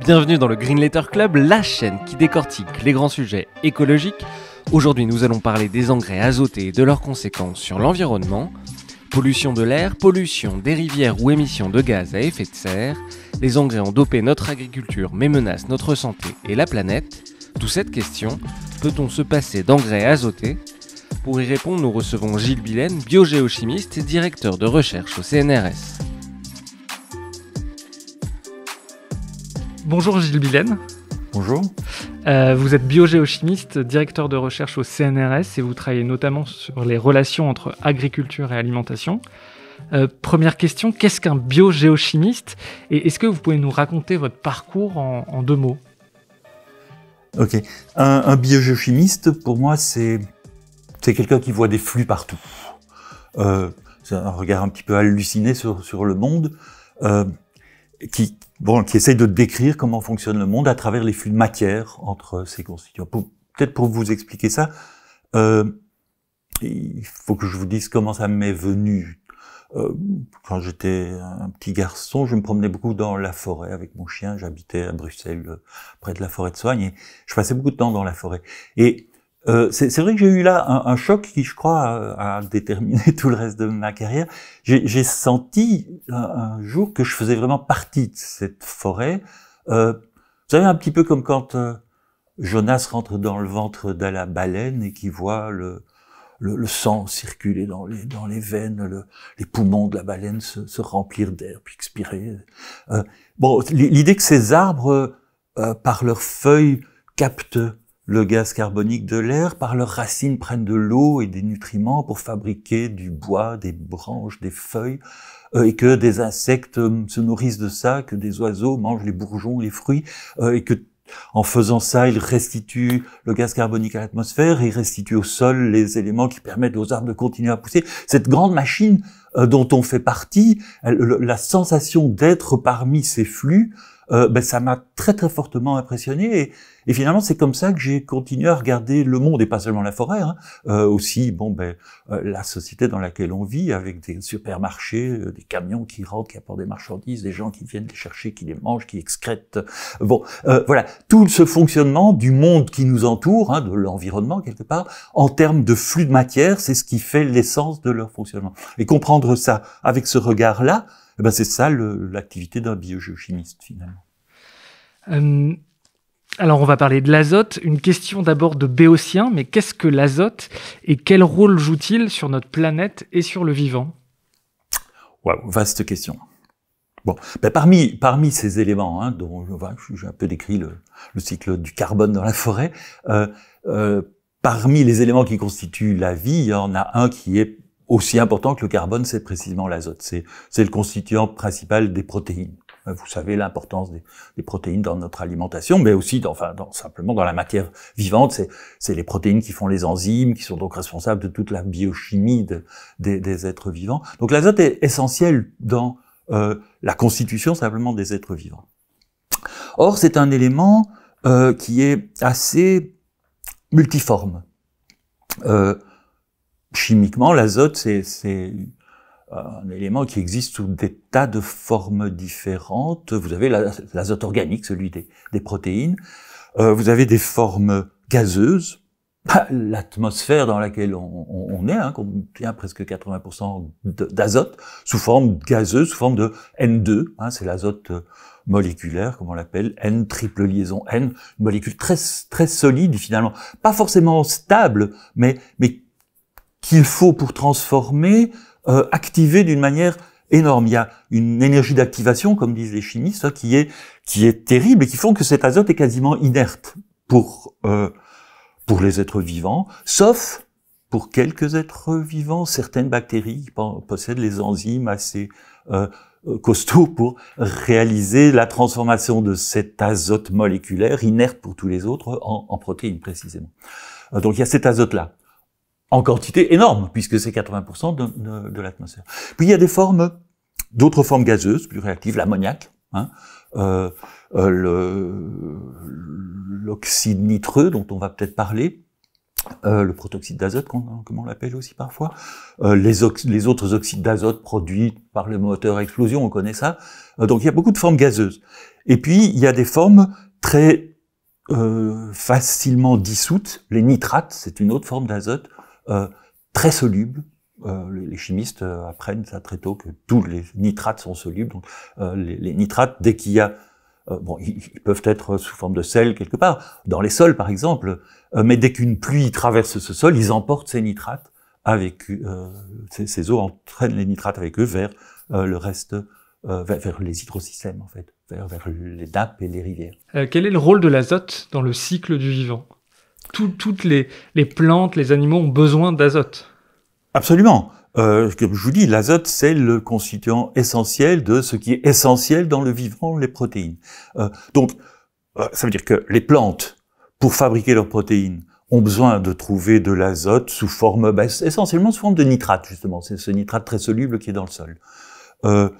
Bienvenue dans le Green Letter Club, la chaîne qui décortique les grands sujets écologiques. Aujourd'hui, nous allons parler des engrais azotés et de leurs conséquences sur l'environnement, pollution de l'air, pollution des rivières ou émissions de gaz à effet de serre. Les engrais ont dopé notre agriculture mais menacent notre santé et la planète. D'où cette question, peut-on se passer d'engrais azotés pour y répondre, nous recevons Gilles Bilaine, biogéochimiste et directeur de recherche au CNRS. Bonjour Gilles Bilaine. Bonjour. Euh, vous êtes biogéochimiste, directeur de recherche au CNRS et vous travaillez notamment sur les relations entre agriculture et alimentation. Euh, première question, qu'est-ce qu'un biogéochimiste Et est-ce que vous pouvez nous raconter votre parcours en, deux mots Ok. Un, un biogéochimiste, pour moi, c'est c'est quelqu'un qui voit des flux partout. Euh, c'est un regard un petit peu halluciné sur, le monde, euh, qui, bon, qui essaye de décrire comment fonctionne le monde à travers les flux de matière entre ses constituants. Peut-être pour vous expliquer ça, euh, il faut que je vous dise comment ça m'est venu. quand j'étais un petit garçon, je me promenais beaucoup dans la forêt avec mon chien. J'habitais à Bruxelles, près de la forêt de Soigne, et je passais beaucoup de temps dans la forêt. Et euh, c'est vrai que j'ai eu là un, choc qui, je crois, a déterminé tout le reste de ma carrière. J'ai senti un, jour que je faisais vraiment partie de cette forêt. Euh, vous savez, un petit peu comme quand euh, Jonas rentre dans le ventre de la Baleine et qui voit le, sang circuler dans les, dans les veines, les poumons de la baleine se, se remplir d'air, puis expirer. bon, l'idée que ces arbres, par leurs feuilles, captent le gaz carbonique de l'air, par leurs racines prennent de l'eau et des nutriments pour fabriquer du bois, des branches, des feuilles, euh, et que des insectes hum, se nourrissent de ça, que des oiseaux mangent les bourgeons, les fruits, euh, et que en faisant ça, ils restituent le gaz carbonique à l'atmosphère, et restituent au sol les éléments qui permettent aux arbres de continuer à pousser. Cette grande machine euh, dont on fait partie, la sensation d'être parmi ces flux, euh, ben, ça m'a très très fortement impressionné. Et, finalement, c'est comme ça que j'ai continué à regarder le monde et pas seulement la forêt, hein, euh, aussi bon ben euh, la société dans laquelle on vit, avec des supermarchés, euh, des camions qui rentrent, qui apportent des marchandises, des gens qui viennent les chercher, qui les mangent, qui excrètent. Bon, voilà tout ce fonctionnement du monde qui nous entoure, hein, de l'environnement quelque part, en termes de flux de matière, c'est ce qui fait l'essence de leur fonctionnement. Et comprendre ça avec ce regard-là, eh ben, c'est ça l'activité d'un biogéochimiste finalement. Euh, alors on va parler de l'azote. Une question d'abord de Béotien, mais qu'est-ce que l'azote et quel rôle joue-t-il sur notre planète et sur le vivant vaste question. Bon, ben parmi, parmi ces éléments, hein, dont j'ai un peu décrit le, cycle du carbone dans la forêt, euh, euh, parmi les éléments qui constituent la vie, il y en a un qui est aussi important que le carbone, c'est précisément l'azote. C'est le constituant principal des protéines. Euh, vous savez l'importance des, protéines dans notre alimentation, mais aussi enfin, dans, simplement dans la matière vivante. C'est les protéines qui font les enzymes, qui sont donc responsables de toute la biochimie des, des, êtres vivants. Donc l'azote est essentiel dans euh, la constitution simplement des êtres vivants. Or, c'est un élément euh, qui est assez multiforme. Euh, chimiquement, l'azote, c'est euh, un élément qui existe sous des tas de formes différentes. Vous avez l'azote organique, celui des, protéines. Euh, vous avez des formes gazeuses. Bah, l'atmosphère dans laquelle on, on, on est hein, contient presque 80% d'azote sous forme gazeuse, sous forme de N2. Hein, c'est l'azote moléculaire, comme on l'appelle, N triple liaison N, une molécule très très solide finalement, pas forcément stable, mais mais qu'il faut pour transformer, euh, activer d'une manière énorme. Il y a une énergie d'activation, comme disent les chimistes, hein, qui est qui est terrible et qui font que cet azote est quasiment inerte pour euh, pour les êtres vivants, sauf pour quelques êtres vivants, certaines bactéries qui possèdent les enzymes assez euh, costauds pour réaliser la transformation de cet azote moléculaire inerte pour tous les autres en, en protéines précisément. Donc il y a cet azote là en quantité énorme, puisque c'est 80% de, de, l'atmosphère. Puis il y a des formes, d'autres formes gazeuses, plus réactives, l'ammoniac, hein, euh, euh l'oxyde nitreux dont on va peut-être parler, euh, le protoxyde d'azote, comme on l'appelle aussi parfois, euh, les, les, autres oxydes d'azote produits par le moteur à explosion, on connaît ça. Euh, donc il y a beaucoup de formes gazeuses. Et puis il y a des formes très euh, facilement dissoutes, les nitrates, c'est une autre forme d'azote, euh, très soluble. Euh, les chimistes euh, apprennent ça très tôt que tous les nitrates sont solubles. Donc, les, nitrates, dès qu'il y a bon, ils, peuvent être sous forme de sel quelque part, dans les sols par exemple, mais dès qu'une pluie traverse ce sol, ils emportent ces nitrates avec euh, ces, eaux entraînent les nitrates avec eux vers le reste, vers, les hydrosystèmes en fait, vers, vers les nappes et les rivières. quel est le rôle de l'azote dans le cycle du vivant toutes les, plantes, les animaux ont besoin d'azote. Absolument. Euh, je vous dis, l'azote, c'est le constituant essentiel de ce qui est essentiel dans le vivant, les protéines. Euh, donc, euh, ça veut dire que les plantes, pour fabriquer leurs protéines, ont besoin de trouver de l'azote sous forme, bah, essentiellement sous forme de nitrate, justement. C'est ce nitrate très soluble qui est dans le sol. Euh,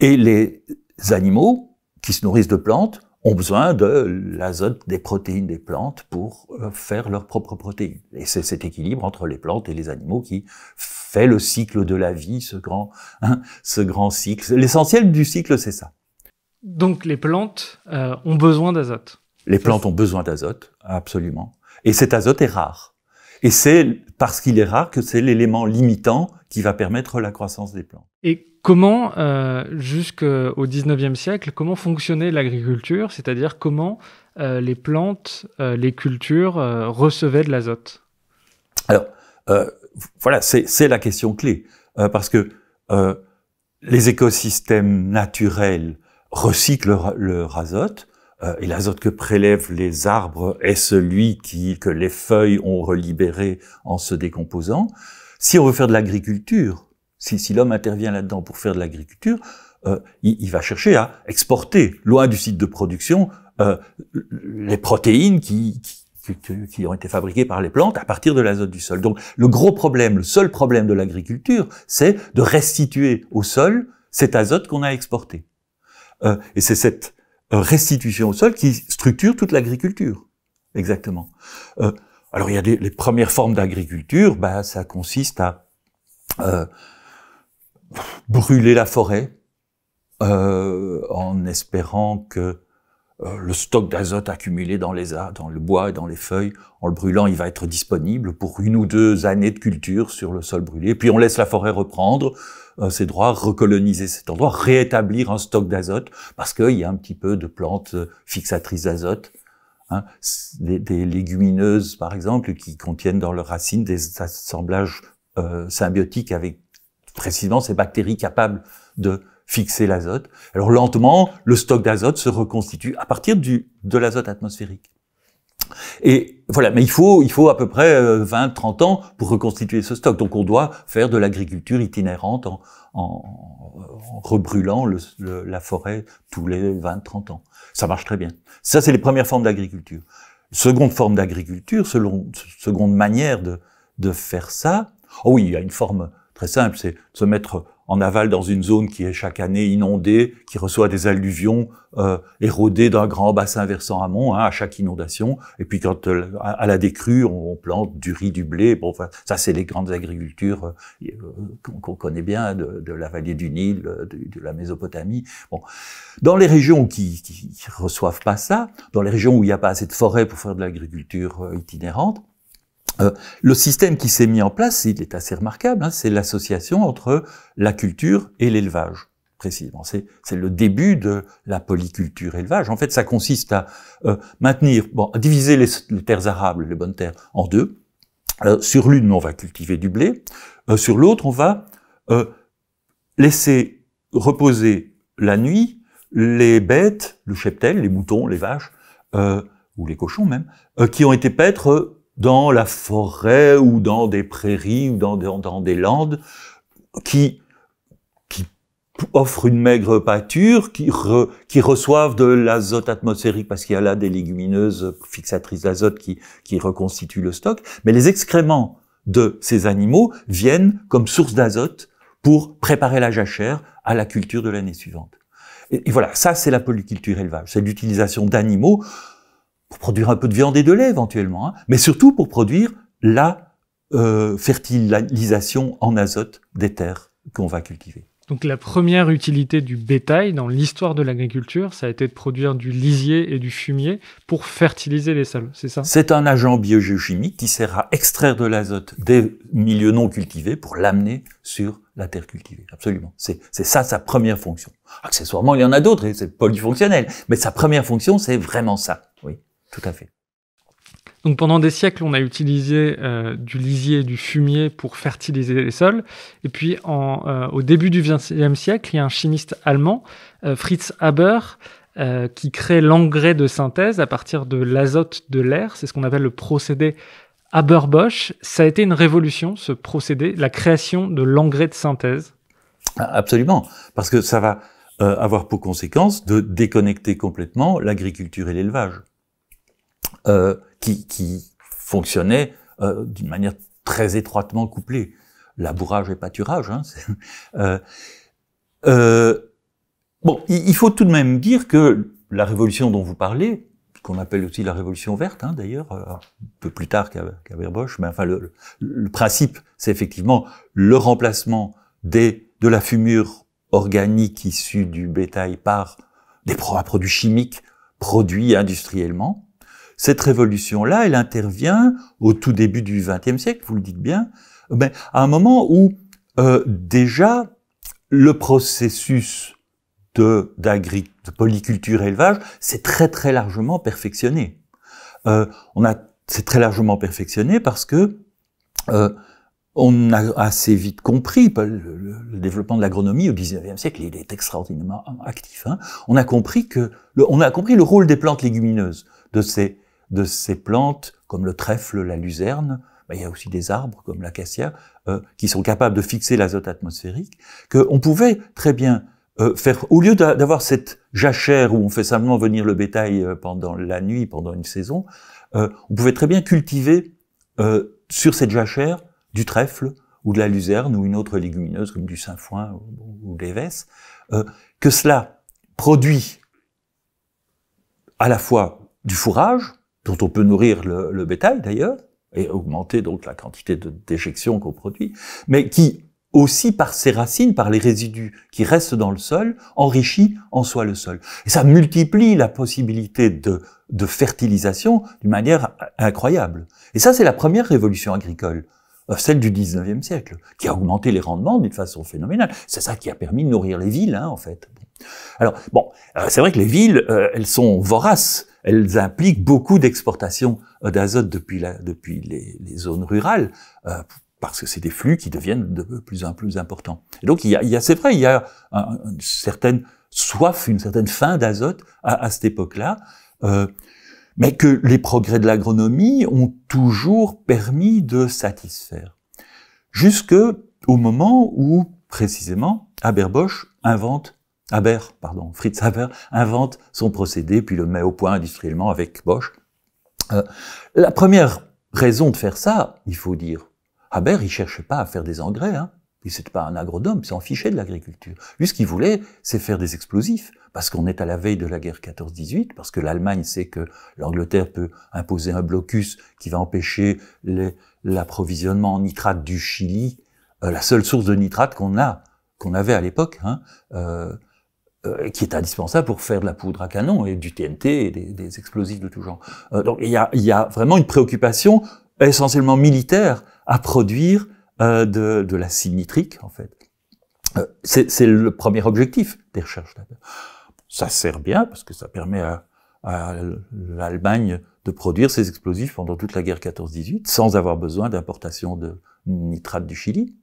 et les animaux qui se nourrissent de plantes ont besoin de l'azote des protéines des plantes pour euh, faire leurs propres protéines. Et c'est cet équilibre entre les plantes et les animaux qui fait le cycle de la vie, ce grand, hein, ce grand cycle. L'essentiel du cycle, c'est ça. Donc les plantes euh, ont besoin d'azote. Les plantes ont besoin d'azote, absolument. Et cet azote est rare. Et c'est parce qu'il est rare que c'est l'élément limitant qui va permettre la croissance des plantes. Et comment, euh, jusqu'au 19e siècle, comment fonctionnait l'agriculture, c'est-à-dire comment euh, les plantes, euh, les cultures recevaient de l'azote Alors, voilà, c'est la question clé, parce que les écosystèmes naturels recyclent leur azote, euh, et l'azote que prélèvent les arbres est celui qui, que les feuilles ont relibéré en se décomposant. Si on veut faire de l'agriculture, si, si l'homme intervient là-dedans pour faire de l'agriculture, euh, il, va chercher à exporter, loin du site de production, euh, les protéines qui, qui, qui, ont été fabriquées par les plantes à partir de l'azote du sol. Donc le gros problème, le seul problème de l'agriculture, c'est de restituer au sol cet azote qu'on a exporté. Euh, et c'est cette euh, restitution au sol qui structure toute l'agriculture. Exactement. Euh, alors il y a les premières formes d'agriculture, bah, ça consiste à euh, brûler la forêt en espérant que le stock d'azote accumulé dans les dans le bois et dans les feuilles, en le brûlant, il va être disponible pour une ou deux années de culture sur le sol brûlé. Puis on laisse la forêt reprendre euh, ces droits, recoloniser cet endroit, réétablir un stock d'azote, parce qu'il y a un petit peu de plantes euh, fixatrices d'azote. Hein. des, légumineuses, par exemple, qui contiennent dans leurs racines des assemblages euh, symbiotiques avec précisément ces bactéries capables de fixer l'azote. Alors lentement, le stock d'azote se reconstitue à partir du, de l'azote atmosphérique. Et voilà, mais il faut, il faut à peu près 20, euh, 30 ans pour reconstituer ce stock. Donc on doit faire de l'agriculture itinérante en, en, rebrûlant la forêt tous les 20, 30 ans. Ça marche très bien. Ça, c'est les premières formes d'agriculture. Seconde forme d'agriculture, seconde manière de, de faire ça. Oh oui, il y a une forme très simple, c'est se mettre en aval dans une zone qui est chaque année inondée, qui reçoit des alluvions euh, érodées d'un grand bassin versant amont hein, à chaque inondation. Et puis quand euh, à la décrue, on, plante du riz, du blé. Bon, enfin, ça c'est les grandes agricultures euh, qu'on connaît bien de, la vallée du Nil, euh, de, la Mésopotamie. Bon, dans les régions qui, qui reçoivent pas ça, dans les régions où il n'y a pas assez de forêt pour faire de l'agriculture itinérante, euh, le système qui s'est mis en place, il est assez remarquable, hein, c'est l'association entre la culture et l'élevage, précisément. C'est, le début de la polyculture élevage. En fait, ça consiste à euh, maintenir, bon, diviser les, terres arables, les bonnes terres, en deux. Euh, sur l'une, on va cultiver du blé. Euh, sur l'autre, on va euh, laisser reposer la nuit les bêtes, le cheptel, les moutons, les vaches, ou les cochons même, qui ont été paîtres dans la forêt ou dans des prairies ou dans, des landes qui, qui offrent une maigre pâture, qui, re, qui reçoivent de l'azote atmosphérique parce qu'il y a là des légumineuses fixatrices d'azote qui, qui reconstituent le stock. Mais les excréments de ces animaux viennent comme source d'azote pour préparer la jachère à la culture de l'année suivante. et, voilà, ça c'est la polyculture élevage, c'est l'utilisation d'animaux pour produire un peu de viande et de lait éventuellement, hein, mais surtout pour produire la euh, fertilisation en azote des terres qu'on va cultiver. Donc la première utilité du bétail dans l'histoire de l'agriculture, ça a été de produire du lisier et du fumier pour fertiliser les sols, c'est ça C'est un agent biogéochimique qui sert à extraire de l'azote des milieux non cultivés pour l'amener sur la terre cultivée. Absolument. C'est ça sa première fonction. Accessoirement, il y en a d'autres et c'est polyfonctionnel. Mais sa première fonction, c'est vraiment ça. Tout à fait. Donc pendant des siècles, on a utilisé euh, du lisier et du fumier pour fertiliser les sols. Et puis en, euh, au début du XXe siècle, il y a un chimiste allemand, euh, Fritz Haber, qui crée l'engrais de synthèse à partir de l'azote de l'air. C'est ce qu'on appelle le procédé Haber-Bosch. Ça a été une révolution, ce procédé, la création de l'engrais de synthèse. Ah, absolument, parce que ça va avoir pour conséquence de déconnecter complètement l'agriculture et l'élevage. Euh, qui, qui euh, d'une manière très étroitement couplée. Labourage et pâturage. Hein, euh, euh, bon, il, faut tout de même dire que la révolution dont vous parlez, qu'on appelle aussi la révolution verte, hein, d'ailleurs, un peu plus tard qu'à qu mais enfin, le, le principe, c'est effectivement le remplacement des, de la fumure organique issue du bétail par des produits chimiques produits industriellement. Cette révolution-là, elle intervient au tout début du XXe siècle, vous le dites bien, mais à un moment où euh, déjà le processus de, polyculture élevage s'est très très largement perfectionné. Euh, on a c'est très largement perfectionné parce que euh, on a assez vite compris, le, développement de l'agronomie au XIXe siècle, il est extraordinairement actif, hein, on a compris que, le, on a compris le rôle des plantes légumineuses, de ces de ces plantes, comme le trèfle, la luzerne, bah, il y a aussi des arbres comme l'acacia, euh, qui sont capables de fixer l'azote atmosphérique, qu'on pouvait très bien euh, faire, au lieu d'avoir cette jachère où on fait simplement venir le bétail euh, pendant la nuit, pendant une saison, euh, on pouvait très bien cultiver sur cette jachère du trèfle, ou de la luzerne ou une autre légumineuse comme du sainfoin ou, ou des que cela produit à la fois du fourrage, dont on peut nourrir le, le bétail d'ailleurs, et augmenter donc la quantité de déjection qu'on produit, mais qui aussi par ses racines, par les résidus qui restent dans le sol, enrichit en soi le sol. Et ça multiplie la possibilité de, fertilisation d'une manière incroyable. Et ça, c'est la première révolution agricole euh, celle du 19e siècle, qui a augmenté les rendements d'une façon phénoménale. C'est ça qui a permis de nourrir les villes, hein, en fait. Alors, bon, euh, c'est vrai que les villes, euh, elles sont voraces. Elles impliquent beaucoup d'exportation euh, d'azote depuis, depuis les, zones rurales, parce que c'est des flux qui deviennent de plus en plus importants. Et donc, il y a, c'est vrai, il y a une certaine soif, une certaine faim d'azote à, cette époque-là. mais que les progrès de l'agronomie ont toujours permis de satisfaire. Jusque au moment où, précisément, haberbosch invente Haber, pardon, Fritz Haber invente son procédé puis le met au point industriellement avec Bosch. Euh, la première raison de faire ça, il faut dire, Haber, il cherche pas à faire des engrais, hein. Il n'était pas un agronome, il s'en fichait de l'agriculture. Lui, ce qu'il voulait, c'est faire des explosifs, parce qu'on est à la veille de la guerre 14-18, parce que l'Allemagne sait que l'Angleterre peut imposer un blocus qui va empêcher l'approvisionnement en nitrate du Chili, euh, la seule source de nitrate qu'on a, qu'on avait à l'époque, hein, euh, euh, qui est indispensable pour faire de la poudre à canon et du TNT et des, explosifs de tout genre. Euh, donc il y a, y a, vraiment une préoccupation essentiellement militaire à produire euh, de, de l'acide nitrique en fait. Euh, c'est le premier objectif des recherches. Ça sert bien parce que ça permet à, à l'Allemagne de produire ses explosifs pendant toute la guerre 14-18 sans avoir besoin d'importation de nitrate du Chili.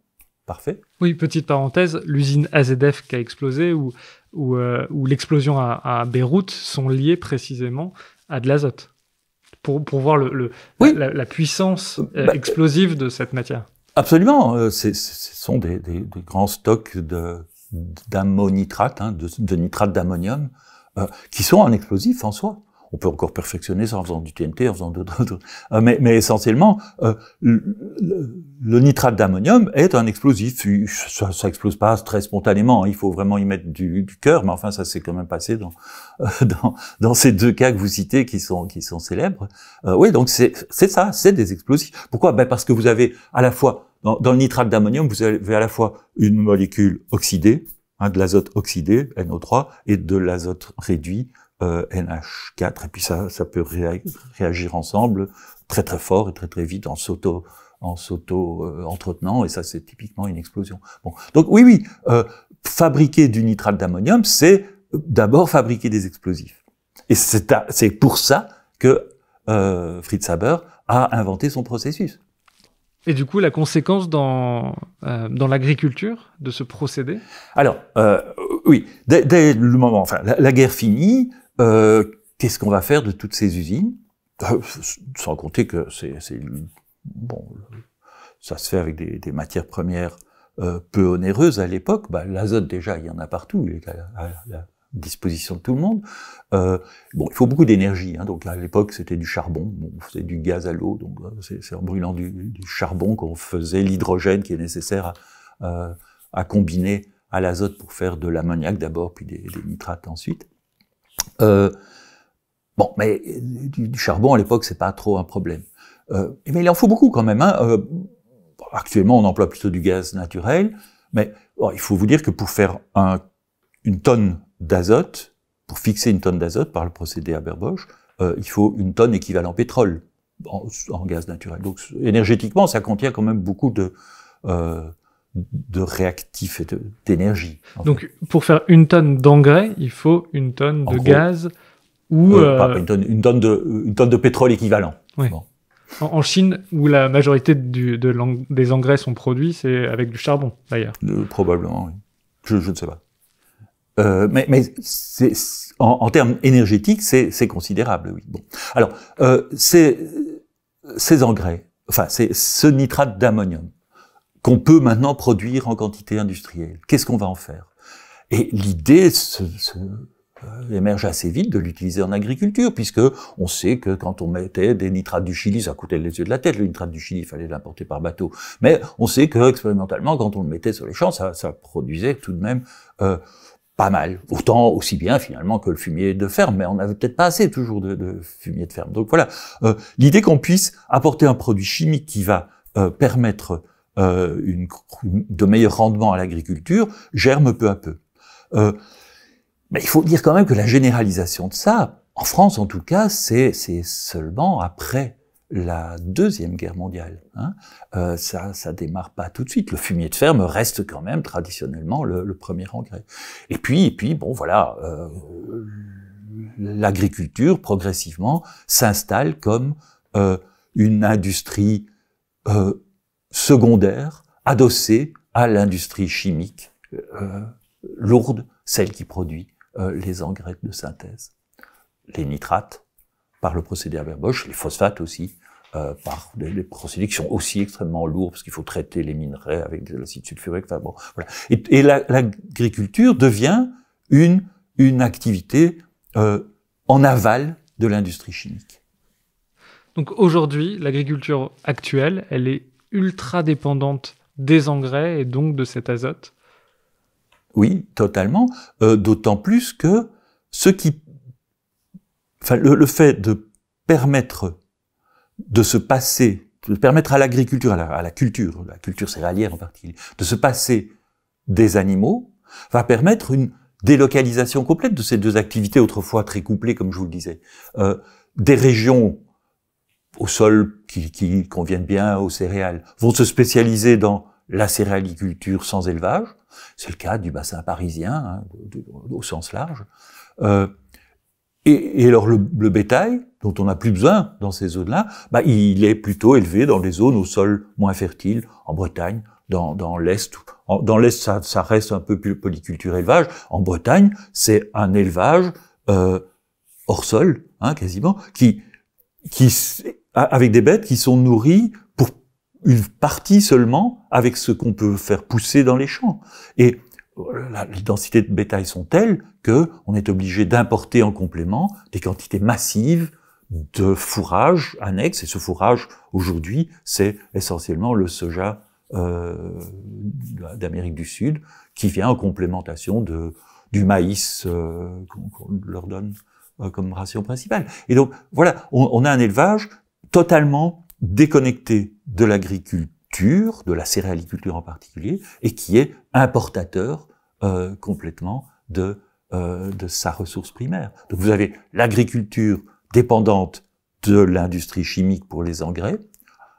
Parfait. Oui, petite parenthèse, l'usine AZF qui a explosé, où ou, euh, l'explosion à, Beyrouth sont liées précisément à de l'azote. Pour, pour voir le, la, puissance euh, bah, explosive de cette matière. Absolument. Euh, ce sont des, grands stocks d'ammonitrate, hein, de, de, nitrate d'ammonium, qui sont un explosif en soi. On peut encore perfectionner ça en faisant du TNT, en faisant d'autres. Euh, mais, mais, essentiellement, euh, le, nitrate d'ammonium est un explosif. Ça, ça explose pas très spontanément. Hein. Il faut vraiment y mettre du, cœur. Mais enfin, ça s'est quand même passé euh, dans, dans, ces deux cas que vous citez qui sont qui sont célèbres. oui, donc c'est ça, c'est des explosifs. Pourquoi Ben parce que vous avez à la fois dans, le nitrate d'ammonium, vous avez à la fois une molécule oxydée, un hein, de l'azote oxydé, NO3, et de l'azote réduit, euh, NH4, et puis ça, ça peut réagir ensemble très très fort et très très vite en s'auto en s'auto-entretenant, euh, et ça c'est typiquement une explosion. Bon. Donc oui, oui, euh, fabriquer du nitrate d'ammonium, c'est d'abord fabriquer des explosifs. Et c'est c'est pour ça que euh, Fritz Haber a inventé son processus. Et du coup, la conséquence dans, dans l'agriculture de ce procédé Alors, euh, oui, dès, dès, le moment, enfin, la, la guerre finie, euh, qu'est-ce qu'on va faire de toutes ces usines euh, Sans compter que c'est bon, ça se fait avec des, matières premières euh, peu onéreuses à l'époque. Bah, L'azote déjà, il y en a partout, il est à, la disposition de tout le monde. Euh, bon, il faut beaucoup d'énergie, hein, donc à l'époque c'était du charbon, on faisait du gaz à l'eau, donc c'est en brûlant du, charbon qu'on faisait l'hydrogène qui est nécessaire à, combiner à l'azote pour faire de l'ammoniac d'abord, puis des nitrates ensuite. Euh, bon, mais euh, du, charbon à l'époque, c'est pas trop un problème. Euh, mais il en faut beaucoup quand même. Hein. Euh, actuellement, on emploie plutôt du gaz naturel, mais il faut vous dire que pour faire un, une tonne d'azote, pour fixer une tonne d'azote par le procédé Haber-Bosch, euh, il faut une tonne équivalent pétrole en, en, gaz naturel. Donc énergétiquement, ça contient quand même beaucoup de de réactifs et d'énergie. Donc, pour faire une tonne d'engrais, il faut une tonne de gaz ou euh, une, tonne, de, pétrole équivalent. En, Chine, où la majorité des engrais sont produits, c'est avec du charbon, d'ailleurs. Euh, probablement, oui. Je, ne sais pas. Euh, mais, en, termes énergétiques, c'est considérable, oui. Bon. Alors, ces, engrais, enfin, ce nitrate d'ammonium, qu'on peut maintenant produire en quantité industrielle. Qu'est-ce qu'on va en faire Et l'idée se, euh, émerge assez vite de l'utiliser en agriculture, puisque on sait que quand on mettait des nitrates du Chili, ça coûtait les yeux de la tête, le nitrate du Chili, il fallait l'importer par bateau. Mais on sait que expérimentalement, quand on le mettait sur les champs, ça, produisait tout de même euh, pas mal. Autant aussi bien finalement que le fumier de ferme, mais on n'avait peut-être pas assez toujours de, de, fumier de ferme. Donc voilà, euh, l'idée qu'on puisse apporter un produit chimique qui va permettre euh, une, de meilleurs rendements à l'agriculture germe peu à peu. Euh, mais il faut dire quand même que la généralisation de ça, en France en tout cas, c'est seulement après la Deuxième Guerre mondiale. Hein. Euh, ça ça démarre pas tout de suite. Le fumier de ferme reste quand même traditionnellement le, premier engrais. Et puis, et puis bon, voilà, l'agriculture progressivement s'installe comme une industrie secondaire adossée à l'industrie chimique euh, lourde, celle qui produit euh, les engrais de synthèse. Les nitrates, par le procédé Haber-Bosch, les phosphates aussi, euh, par des, procédés qui sont aussi extrêmement lourds, parce qu'il faut traiter les minerais avec de l'acide sulfurique. Enfin bon, voilà. Et, et l'agriculture devient une, une activité en aval de l'industrie chimique. Donc aujourd'hui, l'agriculture actuelle, elle est ultra dépendante des engrais et donc de cet azote Oui, totalement. Euh, d'autant plus que ce qui, enfin, le, fait de permettre de se passer, de permettre à l'agriculture, à, la, culture, la culture céréalière en particulier, de se passer des animaux, va permettre une délocalisation complète de ces deux activités autrefois très couplées, comme je vous le disais. Euh, des régions au sol qui, conviennent bien aux céréales, vont se spécialiser dans la céréaliculture sans élevage, c'est le cas du bassin parisien hein, au sens large, euh, et, alors le, bétail, dont on n'a plus besoin dans ces zones-là, bah, il est plutôt élevé dans les zones au sol moins fertiles, en Bretagne, dans, l'Est. Dans l'Est, ça, reste un peu plus polyculture-élevage. En Bretagne, c'est un élevage euh, hors sol, hein, quasiment, qui, qui avec des bêtes qui sont nourries pour une partie seulement avec ce qu'on peut faire pousser dans les champs. Et euh, les densités de bétail sont telles que on est obligé d'importer en complément des quantités massives de fourrage annexe. Et ce fourrage, aujourd'hui, c'est essentiellement le soja euh, d'Amérique du Sud qui vient en complémentation de, du maïs euh, qu'on leur donne euh, comme ration principale. Et donc, voilà, on a un élevage totalement déconnecté de l'agriculture, de la céréaliculture en particulier, et qui est importateur euh, complètement de, euh, de sa ressource primaire. Donc vous avez l'agriculture dépendante de l'industrie chimique pour les engrais,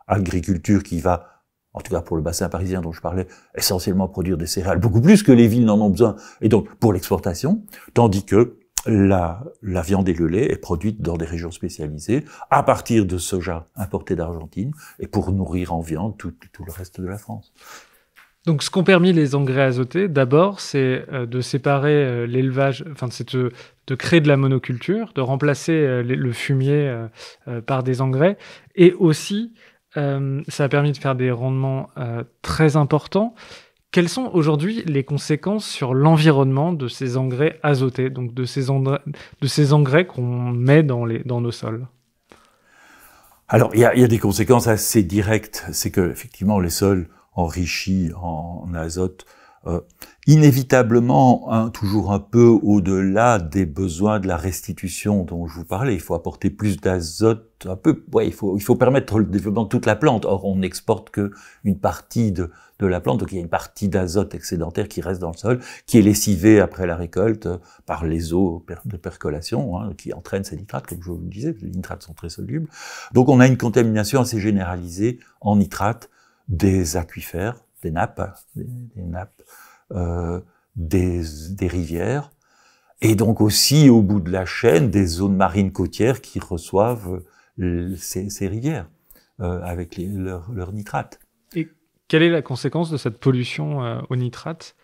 agriculture qui va en tout cas pour le bassin parisien dont je parlais, essentiellement produire des céréales, beaucoup plus que les villes n'en ont besoin, et donc pour l'exportation, tandis que la, la, viande et le lait est produite dans des régions spécialisées à partir de soja importé d'Argentine et pour nourrir en viande tout, le reste de la France. Donc, ce qu'ont permis les engrais azotés, d'abord, c'est euh, de séparer euh, l'élevage, enfin, de, créer de la monoculture, de remplacer euh, le fumier par des engrais, et aussi, ça a permis de faire des rendements très importants. Quelles sont aujourd'hui les conséquences sur l'environnement de ces engrais azotés, donc de ces, engrais, qu'on met dans, nos sols Alors, il y a, des conséquences assez directes. C'est que, effectivement, les sols enrichis en, azote, euh, inévitablement, hein, toujours un peu au-delà des besoins de la restitution dont je vous parlais, il faut apporter plus d'azote un peu, il faut, il faut permettre le développement de toute la plante. Or, on n'exporte qu'une partie de, de la plante. Donc il y a une partie d'azote excédentaire qui reste dans le sol, qui est lessivée après la récolte euh, par les eaux de percolation, hein, qui entraînent ces nitrates, comme je vous le disais, les nitrates sont très solubles. Donc on a une contamination assez généralisée en nitrates des aquifères, des nappes, des, nappes, euh, des, rivières, et donc aussi au bout de la chaîne des zones marines côtières qui reçoivent euh, ces, rivières avec leurs nitrates. Quelle est la conséquence de cette pollution euh, au nitrate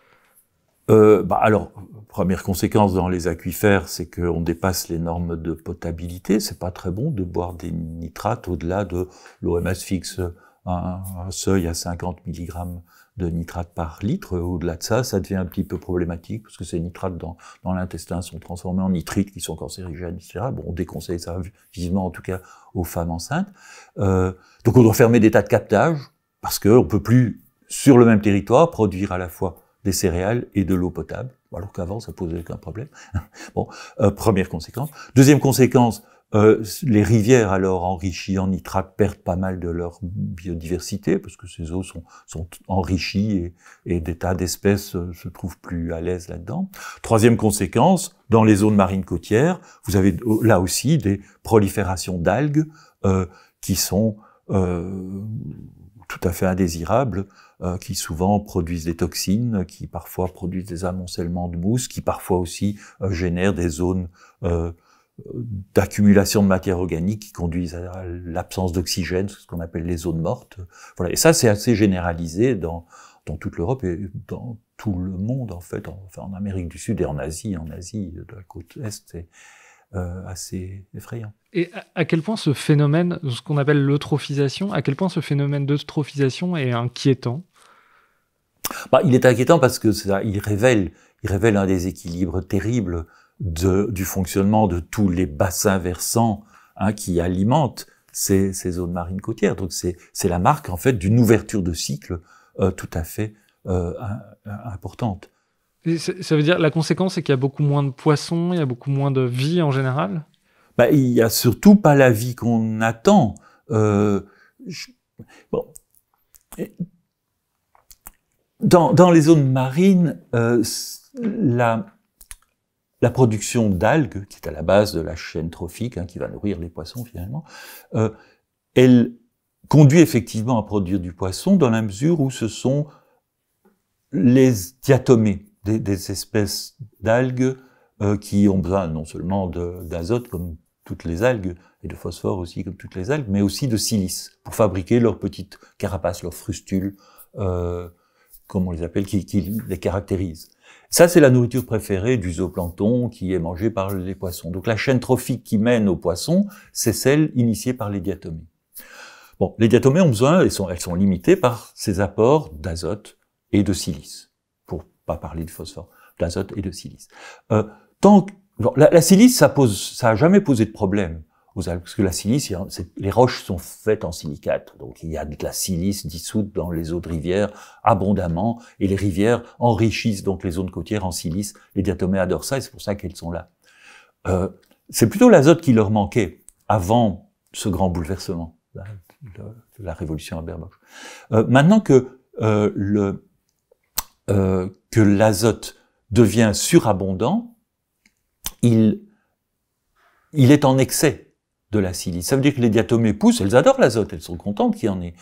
euh, bah alors, première conséquence dans les aquifères, c'est qu'on dépasse les normes de potabilité. C'est pas très bon de boire des nitrates au-delà de l'OMS fixe un, seuil à 50 mg de nitrate par litre. Au-delà de ça, ça devient un petit peu problématique parce que ces nitrates dans, l'intestin sont transformés en nitrites qui sont cancérigènes, etc. Bon, on déconseille ça vivement, en tout cas, aux femmes enceintes. Euh, donc, on doit fermer des tas de captages parce qu'on ne peut plus, sur le même territoire, produire à la fois des céréales et de l'eau potable, alors qu'avant, ça posait aucun problème. bon, euh, première conséquence. Deuxième conséquence, euh, les rivières, alors enrichies en nitrate, perdent pas mal de leur biodiversité, parce que ces eaux sont, enrichies et, des tas d'espèces euh, se trouvent plus à l'aise là-dedans. Troisième conséquence, dans les zones marines côtières, vous avez oh, là aussi des proliférations d'algues qui sont tout à fait indésirables, euh, qui souvent produisent des toxines, qui parfois produisent des amoncellements de mousse, qui parfois aussi euh, génèrent des zones euh, d'accumulation de matière organique qui conduisent à l'absence d'oxygène, ce qu'on appelle les zones mortes. Voilà. Et ça, c'est assez généralisé dans, dans toute l'Europe et dans tout le monde, en fait, en, en Amérique du Sud et en Asie, en Asie de la côte Est. Et, euh, assez effrayant. Et à quel point ce phénomène, ce qu'on appelle l'eutrophisation, à quel point ce phénomène d'eutrophisation est inquiétant bah, Il est inquiétant parce que ça, il révèle, il révèle un déséquilibre terrible du fonctionnement de tous les bassins versants hein, qui alimentent ces, zones marines côtières. Donc c'est la marque en fait d'une ouverture de cycle euh, tout à fait euh, importante. Ça veut dire la conséquence, c'est qu'il y a beaucoup moins de poissons, il y a beaucoup moins de vie en général. Bah, il y a surtout pas la vie qu'on attend. Euh, dans, les zones marines, euh, la, production d'algues, qui est à la base de la chaîne trophique, hein, qui va nourrir les poissons finalement, euh, elle conduit effectivement à produire du poisson dans la mesure où ce sont les diatomées, des, espèces d'algues euh, qui ont besoin non seulement d'azote comme toutes les algues, et de phosphore aussi comme toutes les algues, mais aussi de silice pour fabriquer leurs petites carapaces, leurs frustules, euh, comme on les appelle, qui, les caractérisent. Ça, c'est la nourriture préférée du zooplancton qui est mangée par les poissons. Donc la chaîne trophique qui mène aux poissons, c'est celle initiée par les diatomées. Bon, les diatomées ont besoin, elles sont, elles sont limitées par ces apports d'azote et de silice pas parler de phosphore, d'azote et de silice. Euh, tant la, silice, ça pose, ça a jamais posé de problème aux algues, parce que la silice, les roches sont faites en silicate, donc il y a de la silice dissoute dans les eaux de rivière abondamment, et les rivières enrichissent donc les zones côtières en silice. Les diatomées adorent ça, et c'est pour ça qu'elles sont là. Euh, c'est plutôt l'azote qui leur manquait avant ce grand bouleversement de, la révolution à euh, maintenant que euh, le euh, que l'azote devient surabondant, il, il est en excès de la silice. Ça veut dire que les diatomées poussent, elles adorent l'azote, elles sont contentes qu'il y en ait.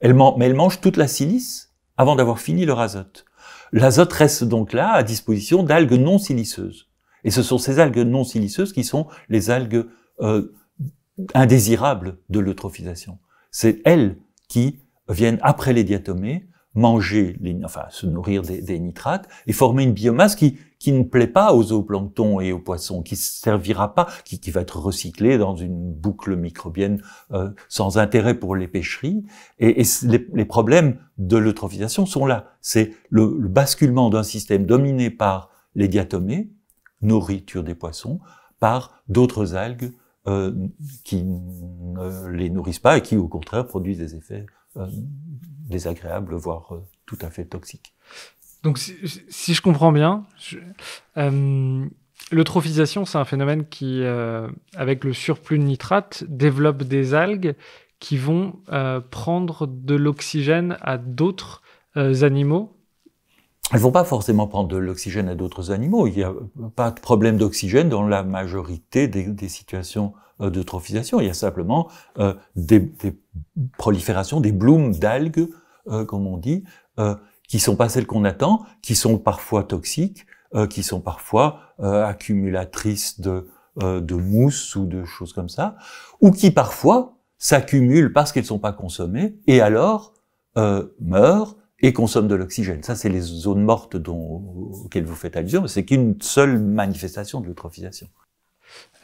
Elles mais elles mangent toute la silice avant d'avoir fini leur azote. L'azote reste donc là à disposition d'algues non siliceuses. Et ce sont ces algues non siliceuses qui sont les algues euh, indésirables de l'eutrophisation. C'est elles qui viennent après les diatomées manger, les, enfin se nourrir des, nitrates et former une biomasse qui, qui ne plaît pas aux zooplanctons et aux poissons, qui servira pas, qui, qui va être recyclée dans une boucle microbienne euh, sans intérêt pour les pêcheries. Et, et les, problèmes de l'eutrophisation sont là. C'est le, basculement d'un système dominé par les diatomées, nourriture des poissons, par d'autres algues euh, qui ne les nourrissent pas et qui, au contraire, produisent des effets euh, désagréable, voire euh, tout à fait toxique. Donc, si, je comprends bien, euh, L'eutrophisation, c'est un phénomène qui, avec le surplus de nitrate, développe des algues qui vont prendre de l'oxygène à d'autres animaux elles vont pas forcément prendre de l'oxygène à d'autres animaux. Il n'y a pas de problème d'oxygène dans la majorité des, des situations euh, trophisation. Il y a simplement euh, des, des, proliférations, des blooms d'algues, euh, comme on dit, euh, qui sont pas celles qu'on attend, qui sont parfois toxiques, euh, qui sont parfois accumulatrices de, de mousse ou de choses comme ça, ou qui parfois s'accumulent parce qu'elles ne sont pas consommées et alors meurent et consomment de l'oxygène. Ça, c'est les zones mortes dont, auxquelles vous faites allusion, mais c'est qu'une seule manifestation de l'eutrophisation.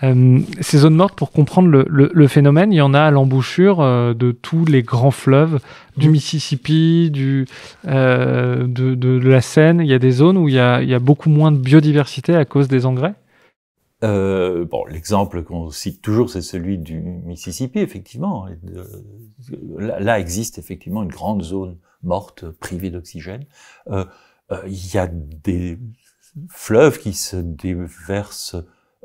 Euh, ces zones mortes, pour comprendre le, le, phénomène, il y en a à l'embouchure euh, de tous les grands fleuves, du mmh. Mississippi, du, euh, de, de, de, la Seine. Il y a des zones où il y a, il y a beaucoup moins de biodiversité à cause des engrais euh, bon, l'exemple qu'on cite toujours, c'est celui du Mississippi, effectivement. Là existe effectivement une grande zone morte, privée d'oxygène. Euh, euh, il y a des fleuves qui se déversent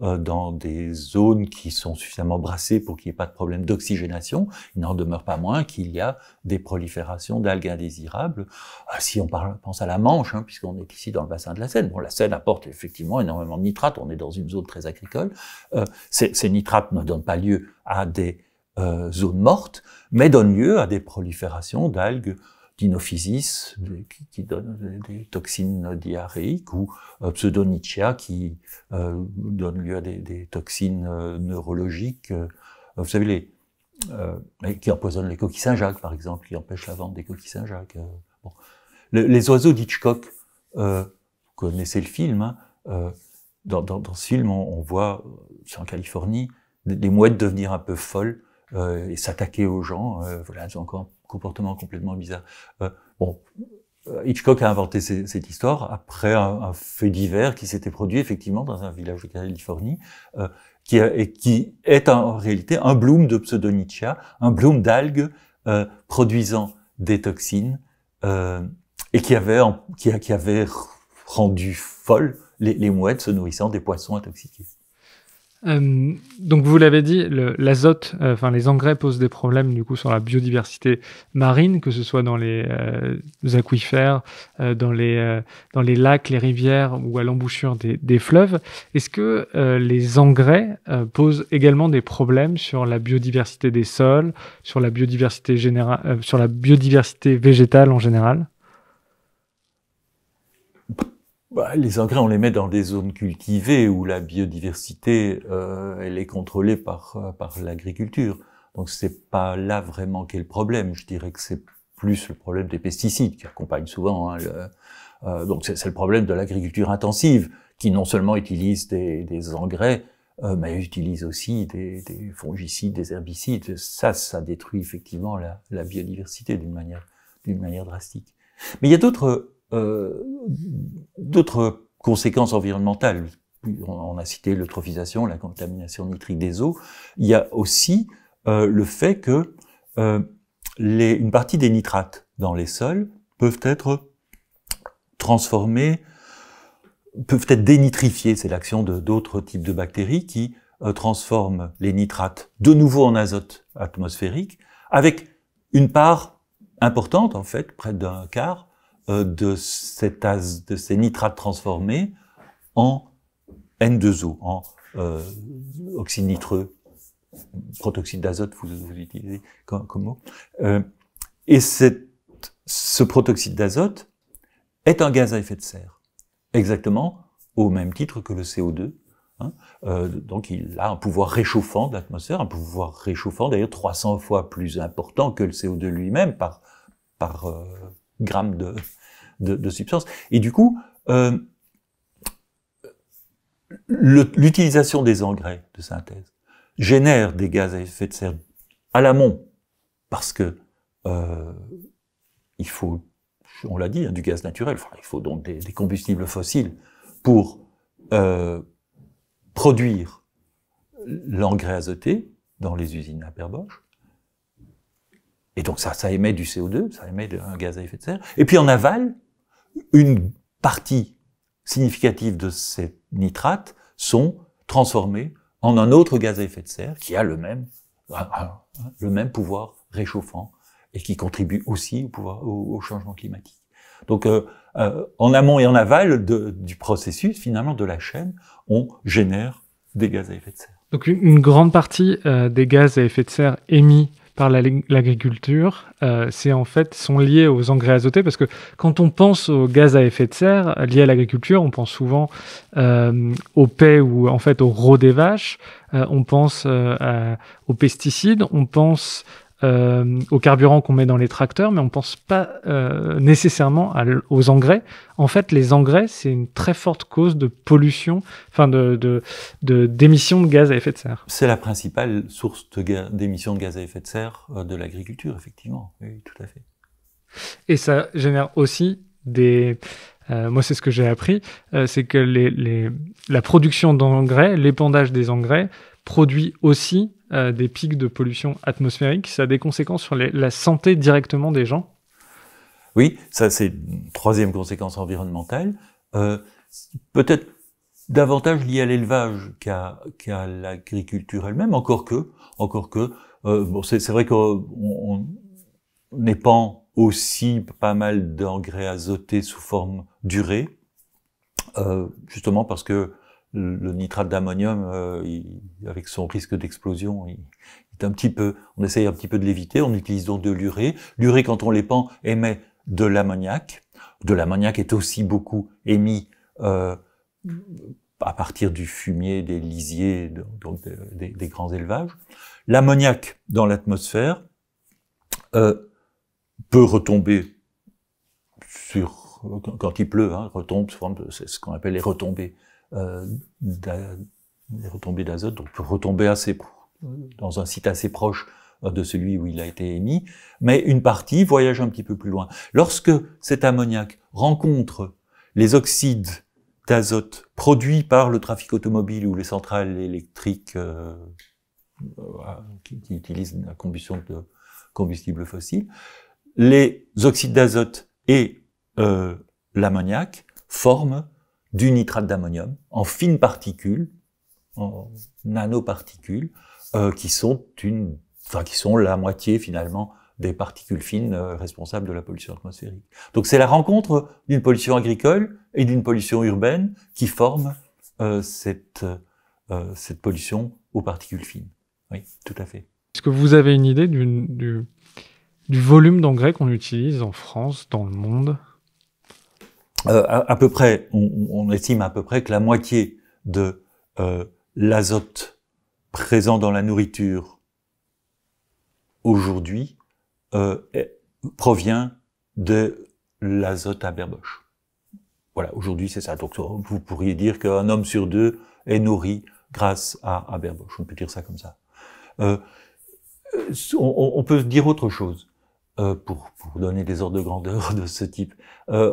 euh, dans des zones qui sont suffisamment brassées pour qu'il n'y ait pas de problème d'oxygénation, il n'en demeure pas moins qu'il y a des proliférations d'algues indésirables. Euh, si on pense à la Manche, hein, puisqu'on est ici dans le bassin de la Seine, bon, la Seine apporte effectivement énormément de nitrates, on est dans une zone très agricole, euh, ces, nitrates ne donnent pas lieu à des zones mortes, mais donnent lieu à des proliférations d'algues Dinophysis euh, qui, qui, donne des toxines diarrhéiques ou euh, Pseudonychia qui euh, donne lieu à des, toxines neurologiques. vous savez, les, qui empoisonnent les coquilles Saint-Jacques, par exemple, qui empêche la vente des coquilles Saint-Jacques. bon. les oiseaux d'Hitchcock, vous connaissez le film, hein, dans, ce film, on, voit, c'est en Californie, des, mouettes devenir un peu folles et s'attaquer aux gens. voilà, encore comportement complètement bizarre. Euh, bon, euh, Hitchcock a inventé cette histoire après un, fait divers qui s'était produit effectivement dans un village de Californie, euh, qui, et qui est en réalité un bloom de pseudonychia, un bloom d'algues produisant des toxines et qui avait, qui, avait rendu folles les, les mouettes se nourrissant des poissons intoxiqués. Euh, donc vous l'avez dit, l'azote, euh, enfin les engrais posent des problèmes du coup sur la biodiversité marine, que ce soit dans les, les euh, aquifères, dans les dans les lacs, les rivières ou à l'embouchure des, des, fleuves. Est-ce que les engrais posent également des problèmes sur la biodiversité des sols, sur la biodiversité générale, sur la biodiversité végétale en général bah, les engrais, on les met dans des zones cultivées où la biodiversité, euh, elle est contrôlée par, euh, par l'agriculture. Donc c'est pas là vraiment qu'est le problème. Je dirais que c'est plus le problème des pesticides qui accompagnent souvent. Hein, euh, donc c'est le problème de l'agriculture intensive qui non seulement utilise des, engrais, mais utilise aussi des, des, fongicides, des herbicides. Ça, ça détruit effectivement la, la biodiversité d'une manière, d'une manière drastique. Mais il y a d'autres euh, d'autres conséquences environnementales. On a cité l'eutrophisation, la contamination nitrique des eaux. Il y a aussi euh, le fait que euh, les, une partie des nitrates dans les sols peuvent être transformés, peuvent être dénitrifiés. C'est l'action de d'autres types de bactéries qui transforment les nitrates de nouveau en azote atmosphérique, avec une part importante, en fait, près d'un quart, euh, de, cet de ces nitrates transformés en N2O, en euh, oxyde nitreux, protoxyde d'azote, vous, utilisez comme, mot. Euh, et ce protoxyde d'azote est un gaz à effet de serre, exactement au même titre que le CO2. Hein. donc il a un pouvoir réchauffant de l'atmosphère, un pouvoir réchauffant d'ailleurs 300 fois plus important que le CO2 lui-même par gramme de, de, de substances. Et du coup, euh, l'utilisation des engrais de synthèse génère des gaz à effet de serre à l'amont, parce que euh, il faut, on l'a dit, hein, du gaz naturel, enfin, il faut donc des, combustibles fossiles pour euh, produire l'engrais azoté dans les usines à Perboche. Et donc ça, ça émet du CO2, ça émet un gaz à effet de serre. Et puis en aval, une partie significative de ces nitrates sont transformés en un autre gaz à effet de serre qui a le même, le même pouvoir réchauffant et qui contribue aussi au, pouvoir, au, changement climatique. Donc, euh, euh, en amont et en aval du processus, finalement, de la chaîne, on génère des gaz à effet de serre. Donc, une, grande partie euh, des gaz à effet de serre émis par l'agriculture, euh, c'est en fait sont liés aux engrais azotés parce que quand on pense aux gaz à effet de serre liés à l'agriculture, on pense souvent aux euh, au paix ou en fait au rot des vaches, euh, on pense aux pesticides, on pense euh, au carburant qu'on met dans les tracteurs, mais on ne pense pas euh, nécessairement aux engrais. En fait, les engrais, c'est une très forte cause de pollution, enfin de, de, de, de, gaz à effet de serre. C'est la principale source d'émissions de gaz à effet de serre euh, de l'agriculture, effectivement. Oui, tout à fait. Et ça génère aussi des... Euh, moi, c'est ce que j'ai appris, c'est que les, les, la production d'engrais, l'épandage des engrais, produit aussi euh, des pics de pollution atmosphérique, ça a des conséquences sur la santé directement des gens Oui, ça c'est une troisième conséquence environnementale. Euh, peut-être davantage liée à l'élevage qu'à l'agriculture elle-même, encore que, encore que, euh, c'est vrai qu'on on, aussi pas mal d'engrais azotés sous forme durée, justement parce que le nitrate d'ammonium, euh, avec son risque d'explosion, est un petit peu, on essaye un petit peu de l'éviter. On utilise donc de l'urée. L'urée, quand on l'épand, émet de l'ammoniac. De l'ammoniac est aussi beaucoup émis euh, à partir du fumier des lisiers, des, grands élevages. L'ammoniac dans l'atmosphère euh, peut retomber sur quand il pleut, hein, retombe, c'est ce qu'on appelle les retombées euh, des retombées d'azote, donc retomber assez dans un site assez proche euh, de celui où il a été émis, mais une partie voyage un petit peu plus loin. Lorsque cet ammoniac rencontre les oxydes d'azote produits par le trafic automobile ou les centrales électriques euh, qui, utilisent la combustion de combustibles fossiles, les oxydes d'azote et l'ammoniac forment du nitrate d'ammonium en fines particules, en nanoparticules, euh, qui sont une, enfin, qui sont la moitié finalement des particules fines euh, responsables de la pollution atmosphérique. Donc c'est la rencontre d'une pollution agricole et d'une pollution urbaine qui forme euh, cette, euh, cette pollution aux particules fines. Oui, tout à fait. Est-ce que vous avez une idée du, du volume d'engrais qu'on utilise en France, dans le monde euh, à, peu près, on, estime à peu près que la moitié de euh, l'azote présent dans la nourriture aujourd'hui euh, provient de l'azote à berboche. Voilà, aujourd'hui c'est ça. Donc vous pourriez dire qu'un homme sur deux est nourri grâce à, à berboche. On peut dire ça comme ça. On, on, peut dire autre chose. Euh, pour, vous donner des ordres de grandeur de ce type, euh,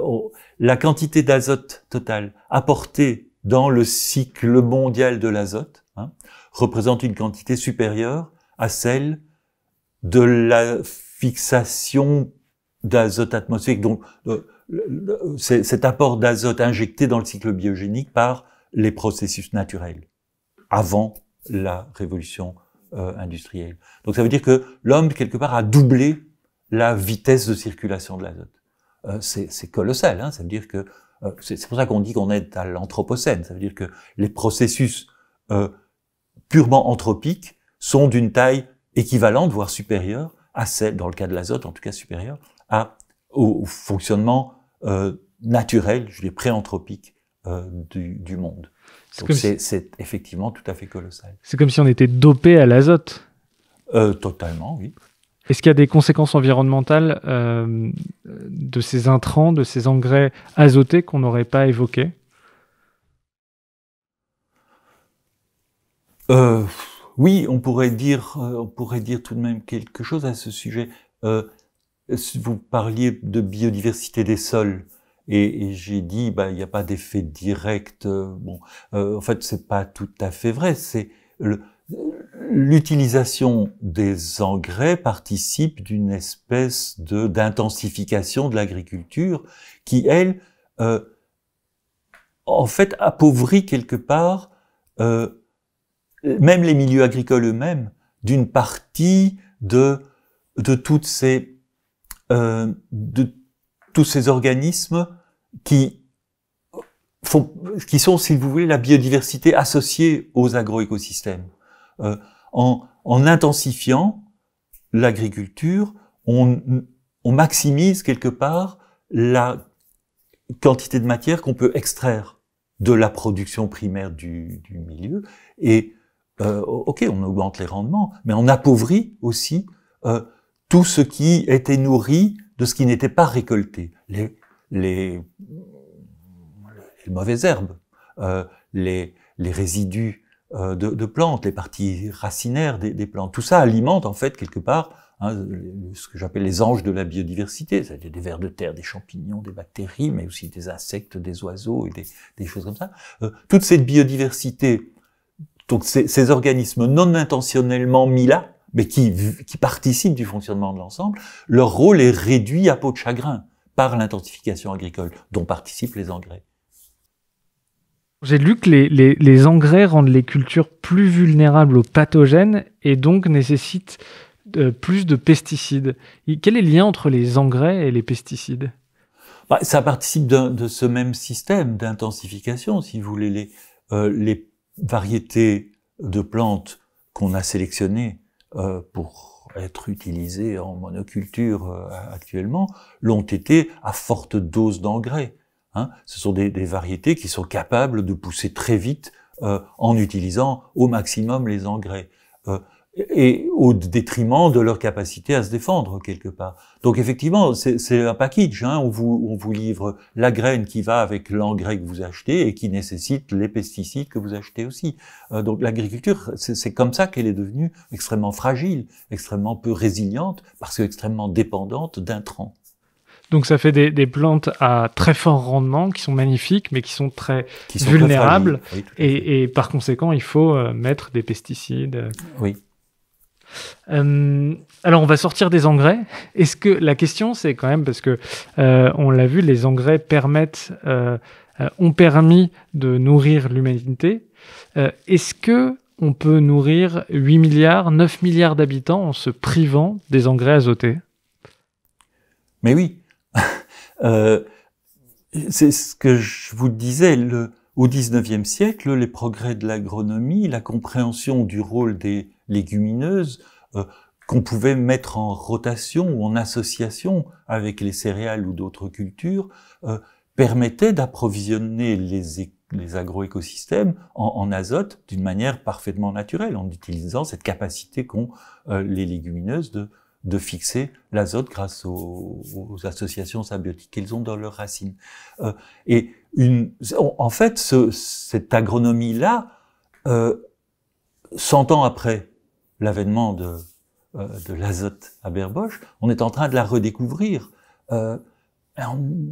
la quantité d'azote totale apportée dans le cycle mondial de l'azote hein, représente une quantité supérieure à celle de la fixation d'azote atmosphérique. Donc, euh, cet apport d'azote injecté dans le cycle biogénique par les processus naturels avant la révolution euh, industrielle. Donc ça veut dire que l'homme, quelque part, a doublé la vitesse de circulation de l'azote. Euh, c'est colossal, hein. ça dire que euh, c'est pour ça qu'on dit qu'on est à l'anthropocène, ça veut dire que les processus euh, purement anthropiques sont d'une taille équivalente, voire supérieure à celle, dans le cas de l'azote en tout cas supérieure, au, fonctionnement naturel, je dis pré-anthropique du, monde. c'est effectivement tout à fait colossal. C'est comme si on était dopé à l'azote. totalement, oui. Est-ce qu'il y a des conséquences environnementales euh, de ces intrants, de ces engrais azotés qu'on n'aurait pas évoqués euh, Oui, on pourrait, dire, euh, on pourrait dire tout de même quelque chose à ce sujet. vous parliez de biodiversité des sols. Et, j'ai dit, bah, il n'y a pas d'effet direct. bon, en fait, c'est pas tout à fait vrai. C'est le, l'utilisation des engrais participe d'une espèce de d'intensification de l'agriculture qui, elle, euh, en fait, appauvrit quelque part euh, même les milieux agricoles eux-mêmes d'une partie de de toutes ces euh, de tous ces organismes qui font qui sont, si vous voulez, la biodiversité associée aux agroécosystèmes en, intensifiant l'agriculture, on, maximise quelque part la quantité de matière qu'on peut extraire de la production primaire du, milieu. Et euh, ok, on augmente les rendements, mais on appauvrit aussi euh, tout ce qui était nourri de ce qui n'était pas récolté. Les, mauvaises herbes, euh, les résidus euh, de, plantes, les parties racinaires des, plantes. Tout ça alimente en fait quelque part hein, ce que j'appelle les anges de la biodiversité, c'est-à-dire des vers de terre, des champignons, des bactéries, mais aussi des insectes, des oiseaux et des, choses comme ça. Euh, toute cette biodiversité, donc ces, organismes non intentionnellement mis là, mais qui, qui participent du fonctionnement de l'ensemble, leur rôle est réduit à peau de chagrin par l'intensification agricole dont participent les engrais. J'ai lu que les, engrais rendent les cultures plus vulnérables aux pathogènes et donc nécessitent euh, plus de pesticides. quel est le lien entre les engrais et les pesticides bah, Ça participe de ce même système d'intensification, si vous voulez. Les, euh, variétés de plantes qu'on a sélectionnées euh, pour être utilisées en monoculture actuellement l'ont été à forte dose d'engrais. Hein. Ce sont des, variétés qui sont capables de pousser très vite euh, en utilisant au maximum les engrais. Euh, et au détriment de leur capacité à se défendre quelque part. Donc effectivement, c'est un package. Hein. On, vous, livre la graine qui va avec l'engrais que vous achetez et qui nécessite les pesticides que vous achetez aussi. Euh, donc l'agriculture, c'est comme ça qu'elle est devenue extrêmement fragile, extrêmement peu résiliente, parce qu'extrêmement dépendante d'un d'intrants. Donc ça fait des, plantes à très fort rendement qui sont magnifiques mais qui sont très vulnérables et, par conséquent il faut euh, mettre des pesticides. Oui. Euh, alors on va sortir des engrais. Est-ce que la question c'est quand même parce que euh, on l'a vu les engrais permettent euh, ont permis de nourrir l'humanité. Est-ce que on peut nourrir 8 milliards, 9 milliards d'habitants en se privant des engrais azotés Mais oui, Euh, c'est ce que je vous disais, le, au XIXe siècle, les progrès de l'agronomie, la compréhension du rôle des légumineuses, euh, qu'on pouvait mettre en rotation ou en association avec les céréales ou d'autres cultures, euh, permettaient permettait d'approvisionner les, les agroécosystèmes en, azote d'une manière parfaitement naturelle, en utilisant cette capacité qu'ont les légumineuses de, de fixer l'azote grâce aux, associations symbiotiques qu'ils ont dans leurs racines. Euh, et une, en fait, ce, cette agronomie-là, euh, 100 ans après l'avènement de, euh, de l'azote à Berboche, on est en train de la redécouvrir. Euh,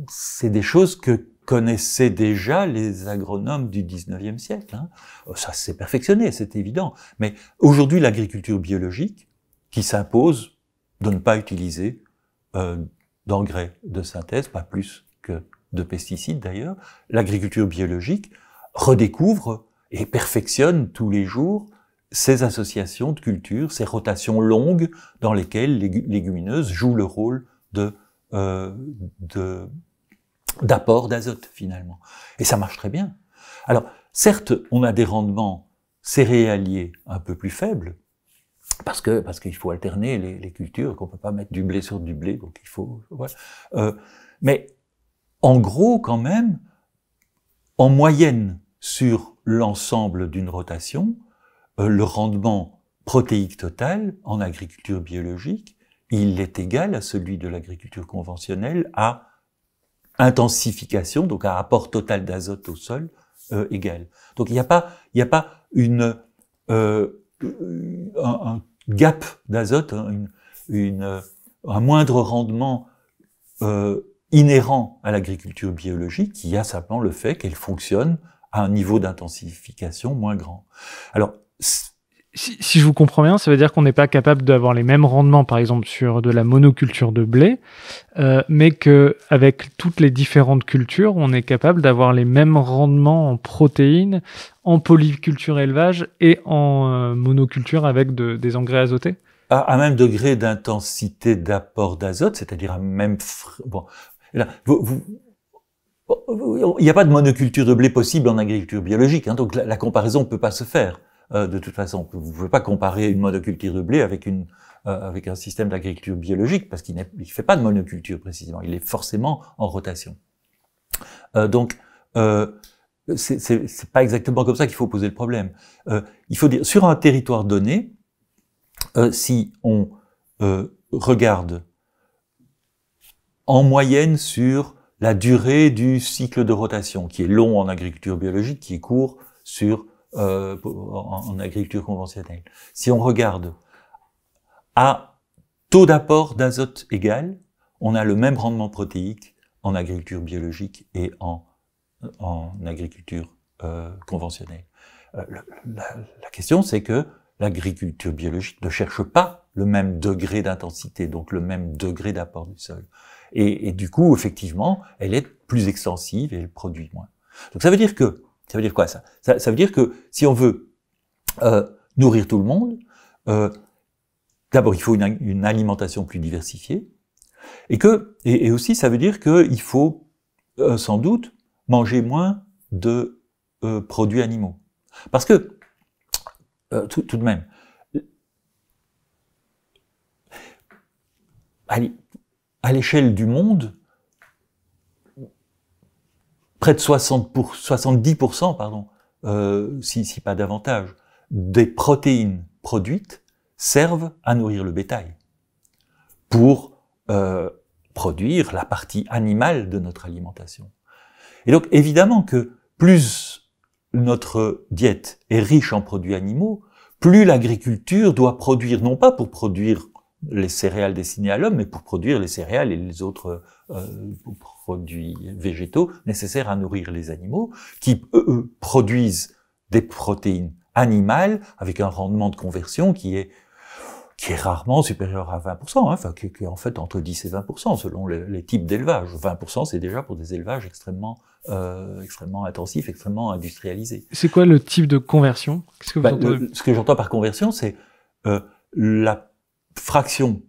c'est des choses que connaissaient déjà les agronomes du 19e siècle. Hein. Euh, ça s'est perfectionné, c'est évident. Mais aujourd'hui, l'agriculture biologique, qui s'impose de ne pas utiliser euh, d'engrais de synthèse, pas plus que de pesticides d'ailleurs. L'agriculture biologique redécouvre et perfectionne tous les jours ces associations de cultures, ces rotations longues dans lesquelles les légumineuses jouent le rôle euh, de, d'apport d'azote finalement. Et ça marche très bien. Alors certes, on a des rendements céréaliers un peu plus faibles, parce que parce qu'il faut alterner les, cultures, qu'on peut pas mettre du blé sur du blé, donc il faut. Voilà. Euh, mais en gros, quand même, en moyenne sur l'ensemble d'une rotation, euh, le rendement protéique total en agriculture biologique, il est égal à celui de l'agriculture conventionnelle à intensification, donc à apport total d'azote au sol euh, égal. Donc il n'y a pas, il n'y a pas une euh, un, gap d'azote, hein, une, une, euh, un moindre rendement euh, inhérent à l'agriculture biologique, qui a simplement le fait qu'elle fonctionne à un niveau d'intensification moins grand. Alors, si, si, je vous comprends bien, ça veut dire qu'on n'est pas capable d'avoir les mêmes rendements, par exemple, sur de la monoculture de blé, euh, mais qu'avec toutes les différentes cultures, on est capable d'avoir les mêmes rendements en protéines, en polyculture élevage et en euh, monoculture avec de, des engrais azotés à, même degré d'intensité d'apport d'azote, c'est-à-dire à même... Bon, là, vous, Il n'y a pas de monoculture de blé possible en agriculture biologique, hein, donc la, la comparaison ne peut pas se faire. Euh, de toute façon. Vous ne pouvez pas comparer une monoculture de blé avec, euh, un système d'agriculture biologique, parce qu'il ne fait pas de monoculture précisément, il est forcément en rotation. Euh, donc, ce c'est pas exactement comme ça qu'il faut poser le problème. il faut dire, sur un territoire donné, si on regarde en moyenne sur la durée du cycle de rotation, qui est long en agriculture biologique, qui est court sur euh, en, agriculture conventionnelle. Si on regarde à taux d'apport d'azote égal, on a le même rendement protéique en agriculture biologique et en, en agriculture euh, conventionnelle. Euh, la, la question, c'est que l'agriculture biologique ne cherche pas le même degré d'intensité, donc le même degré d'apport du sol. Et, et, du coup, effectivement, elle est plus extensive et elle produit moins. Donc ça veut dire que ça veut dire quoi ça, ça, veut dire que si on veut euh, nourrir tout le monde, euh, d'abord il faut une, alimentation plus diversifiée, et que et, aussi ça veut dire qu'il faut euh, sans doute manger moins de produits animaux, parce que tout, de même. À l'échelle du monde, près de 60 pour, 70%, pardon, euh, si, pas davantage, des protéines produites servent à nourrir le bétail pour euh, produire la partie animale de notre alimentation. Et donc évidemment que plus notre diète est riche en produits animaux, plus l'agriculture doit produire, non pas pour produire les céréales destinées à l'homme, mais pour produire les céréales et les autres euh, euh, produits végétaux nécessaires à nourrir les animaux, qui eux, produisent des protéines animales avec un rendement de conversion qui est qui est rarement supérieur à 20%, hein, enfin, qui, est en fait entre 10 et 20% selon les, types d'élevage. 20% c'est déjà pour des élevages extrêmement, euh, extrêmement intensifs, extrêmement industrialisés. C'est quoi le type de conversion ben, -ce, que j'entends par conversion, c'est la fraction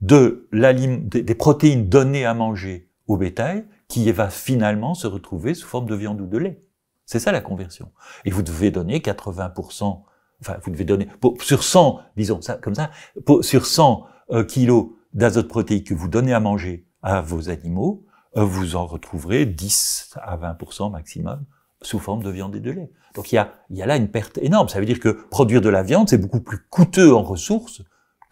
de des protéines données à manger au bétail qui va finalement se retrouver sous forme de viande ou de lait. C'est ça la conversion. Et vous devez donner 80%, enfin vous devez donner, pour, sur 100, disons ça comme ça, pour, sur 100 kg euh, kilos d'azote protéique que vous donnez à manger à vos animaux, euh, vous en retrouverez 10 à 20% maximum sous forme de viande et de lait. Donc il y a, il y a là une perte énorme. Ça veut dire que produire de la viande, c'est beaucoup plus coûteux en ressources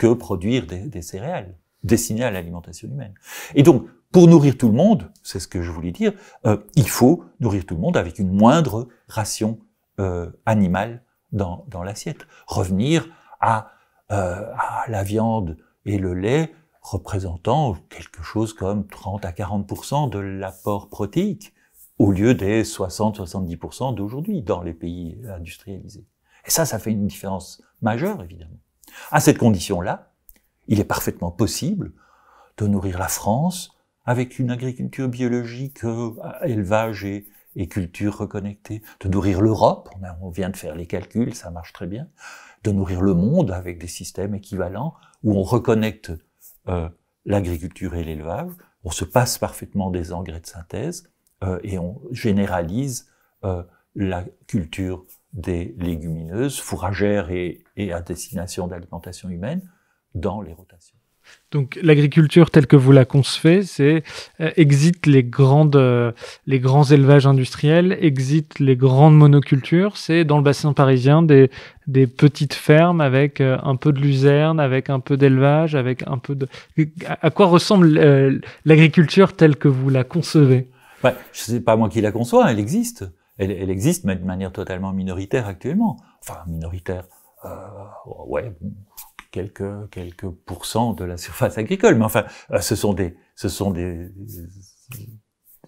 que produire des, céréales destinées à l'alimentation humaine. Et donc, pour nourrir tout le monde, c'est ce que je voulais dire, euh, il faut nourrir tout le monde avec une moindre ration euh, animale dans, l'assiette. Revenir à, euh, à, la viande et le lait représentant quelque chose comme 30 à 40 de l'apport protéique au lieu des 60-70% d'aujourd'hui dans les pays industrialisés. Et ça, ça fait une différence majeure, évidemment. À cette condition-là, il est parfaitement possible de nourrir la France avec une agriculture biologique, euh, élevage et, culture reconnectée, de nourrir l'Europe, on, vient de faire les calculs, ça marche très bien, de nourrir le monde avec des systèmes équivalents où on reconnecte euh, l'agriculture et l'élevage, on se passe parfaitement des engrais de synthèse euh, et on généralise la culture des légumineuses fourragères et, et à destination d'alimentation humaine dans les rotations. Donc l'agriculture telle que vous la concevez, c'est euh, exit les grandes, euh, les grands élevages industriels, exit les grandes monocultures. C'est dans le bassin parisien des, des petites fermes avec euh, un peu de luzerne, avec un peu d'élevage, avec un peu de. À, quoi ressemble l'agriculture telle que vous la concevez Je ne sais pas moi qui la conçois, elle existe elle, elle, existe, mais de manière totalement minoritaire actuellement. Enfin, minoritaire, euh, ouais, quelques, quelques pourcents de la surface agricole, mais enfin, euh, ce sont des, ce sont des,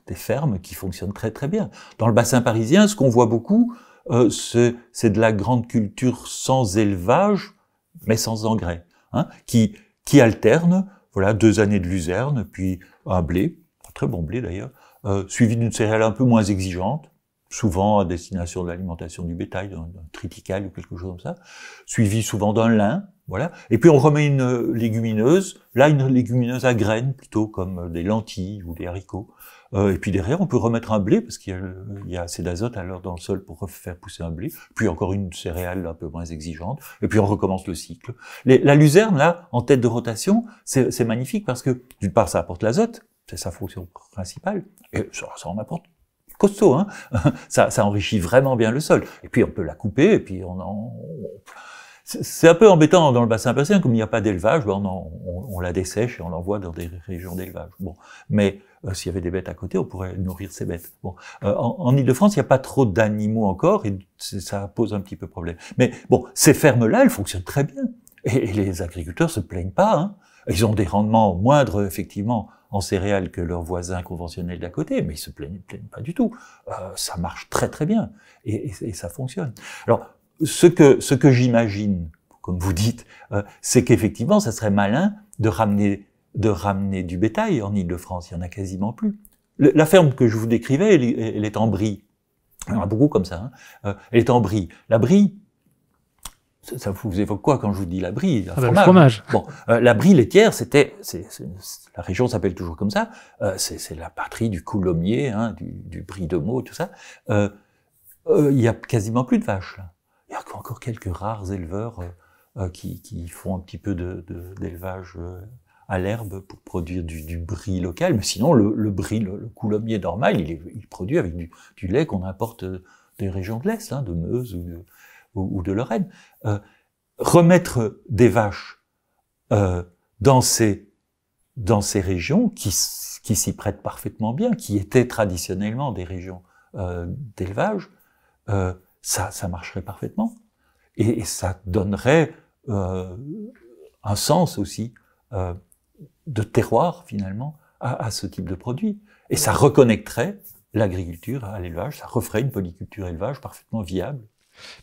des fermes qui fonctionnent très très bien. Dans le bassin parisien, ce qu'on voit beaucoup, euh, c'est de la grande culture sans élevage, mais sans engrais, hein, qui, qui alterne, voilà, deux années de luzerne, puis un blé, un très bon blé d'ailleurs, euh, suivi d'une céréale un peu moins exigeante, souvent à destination de l'alimentation du bétail, d'un triticale ou quelque chose comme ça, suivi souvent d'un lin, voilà. Et puis on remet une euh, légumineuse, là une légumineuse à graines plutôt, comme euh, des lentilles ou des haricots. Euh, et puis derrière, on peut remettre un blé, parce qu'il y, a assez d'azote alors dans le sol pour faire pousser un blé. Puis encore une céréale un peu moins exigeante. Et puis on recommence le cycle. la luzerne, là, en tête de rotation, c'est magnifique parce que d'une part, ça apporte l'azote, c'est sa fonction principale, et ça, ça en apporte costaud. Hein ça, ça, enrichit vraiment bien le sol. Et puis on peut la couper, et puis on en... C'est un peu embêtant dans le bassin persien comme il n'y a pas d'élevage, ben on, on, la dessèche et on l'envoie dans des régions d'élevage. Bon, mais euh, s'il y avait des bêtes à côté, on pourrait nourrir ces bêtes. Bon, euh, en, en Ile-de-France, il n'y a pas trop d'animaux encore et ça pose un petit peu problème. Mais bon, ces fermes-là, elles fonctionnent très bien et, les agriculteurs se plaignent pas. Hein. Ils ont des rendements moindres, effectivement, en céréales que leurs voisins conventionnels d'à côté, mais ils se plaignent, pas du tout. Euh, ça marche très très bien et, ça fonctionne. Alors, ce que, ce que j'imagine, comme vous dites, euh, c'est qu'effectivement, ça serait malin de ramener, de ramener du bétail en Ile-de-France. Il y en a quasiment plus. la ferme que je vous décrivais, elle, est en brie. Il y en a beaucoup comme ça. Hein. Euh, elle est en brie. La brie, ça vous évoque quoi quand je vous dis la brie ah ben, Le fromage. Bon, euh, la brie laitière, c'était, la région s'appelle toujours comme ça. Euh, c'est la patrie du coulommier, hein, du, brie de Meaux, tout ça. Euh, il n'y a quasiment plus de vaches. Il y a encore quelques rares éleveurs qui, font un petit peu d'élevage. De, à l'herbe pour produire du, brie local, mais sinon le, brie, le, coulommier normal, il il produit avec du, lait qu'on importe des régions de l'Est, hein, de Meuse ou de, ou, de Lorraine, euh, remettre des vaches euh, dans, ces, dans ces régions qui, s'y prêtent parfaitement bien, qui étaient traditionnellement des régions euh, d'élevage, ça, marcherait parfaitement. Et, ça donnerait un sens aussi de terroir finalement à, ce type de produit. Et ça reconnecterait l'agriculture à l'élevage, ça referait une polyculture élevage parfaitement viable.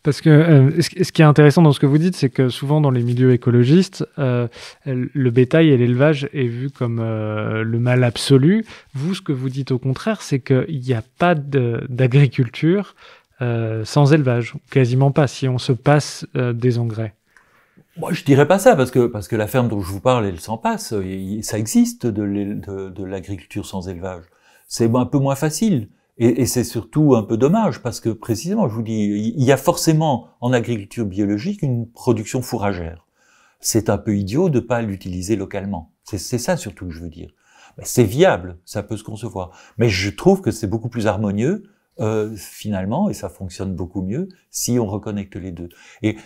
Parce euh, que ce qui est intéressant dans ce que vous dites, c'est que souvent dans les milieux écologistes, euh, le bétail et l'élevage est vu comme euh, le mal absolu. Vous, ce que vous dites au contraire, c'est qu'il n'y a pas d'agriculture sans élevage, quasiment pas, si on se passe des engrais. Moi, je dirais pas ça parce que parce que la ferme dont je vous parle, elle s'en passe. Ça existe de l'agriculture sans élevage. C'est un peu moins facile. Et, c'est surtout un peu dommage parce que précisément, je vous dis, il y a forcément en agriculture biologique une production fourragère. C'est un peu idiot de ne pas l'utiliser localement. C'est ça surtout que je veux dire. C'est viable, ça peut se concevoir. Mais je trouve que c'est beaucoup plus harmonieux euh, finalement, et ça fonctionne beaucoup mieux si on reconnecte les deux. Et